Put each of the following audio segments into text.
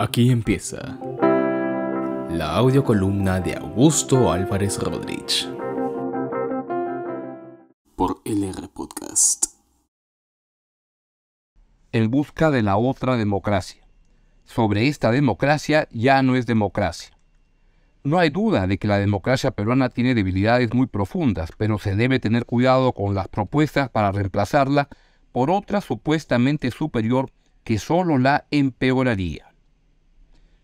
Aquí empieza la audiocolumna de Augusto Álvarez Rodríguez por LR Podcast. En busca de la otra democracia. Sobre esta democracia ya no es democracia. No hay duda de que la democracia peruana tiene debilidades muy profundas, pero se debe tener cuidado con las propuestas para reemplazarla por otra supuestamente superior que solo la empeoraría.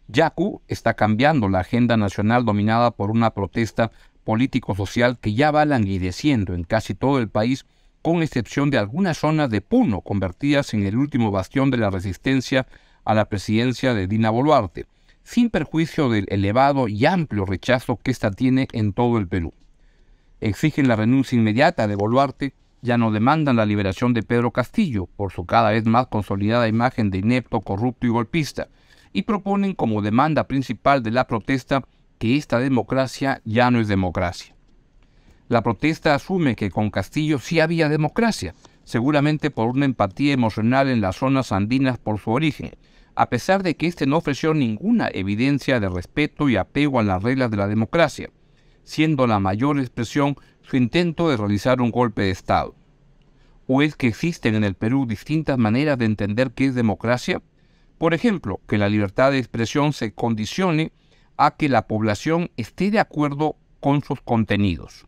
Yacu está cambiando la agenda nacional dominada por una protesta político-social que ya va languideciendo en casi todo el país, con excepción de algunas zonas de Puno convertidas en el último bastión de la resistencia a la presidencia de Dina Boluarte, sin perjuicio del elevado y amplio rechazo que ésta tiene en todo el Perú. Exigen la renuncia inmediata de Boluarte ya no demandan la liberación de Pedro Castillo por su cada vez más consolidada imagen de inepto, corrupto y golpista, y proponen como demanda principal de la protesta que esta democracia ya no es democracia. La protesta asume que con Castillo sí había democracia, seguramente por una empatía emocional en las zonas andinas por su origen, a pesar de que éste no ofreció ninguna evidencia de respeto y apego a las reglas de la democracia, siendo la mayor expresión su intento de realizar un golpe de Estado? ¿O es que existen en el Perú distintas maneras de entender qué es democracia? Por ejemplo, que la libertad de expresión se condicione a que la población esté de acuerdo con sus contenidos.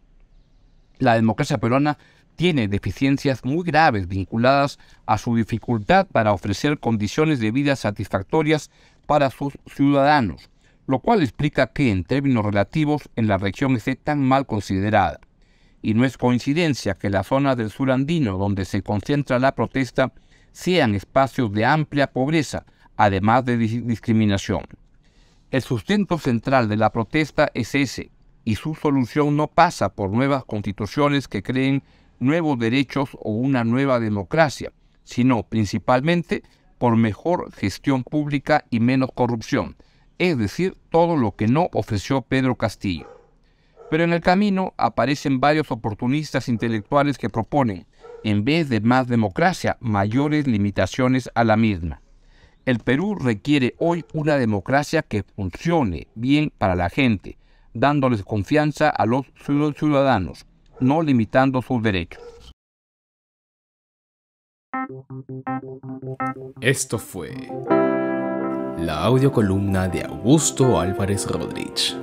La democracia peruana tiene deficiencias muy graves vinculadas a su dificultad para ofrecer condiciones de vida satisfactorias para sus ciudadanos, lo cual explica que en términos relativos en la región esté tan mal considerada. Y no es coincidencia que la zona del sur andino donde se concentra la protesta sean espacios de amplia pobreza, además de discriminación. El sustento central de la protesta es ese, y su solución no pasa por nuevas constituciones que creen nuevos derechos o una nueva democracia, sino principalmente por mejor gestión pública y menos corrupción, es decir, todo lo que no ofreció Pedro Castillo. Pero en el camino aparecen varios oportunistas intelectuales que proponen, en vez de más democracia, mayores limitaciones a la misma. El Perú requiere hoy una democracia que funcione bien para la gente, dándoles confianza a los ciudadanos, no limitando sus derechos. Esto fue la audiocolumna de Augusto Álvarez Rodríguez.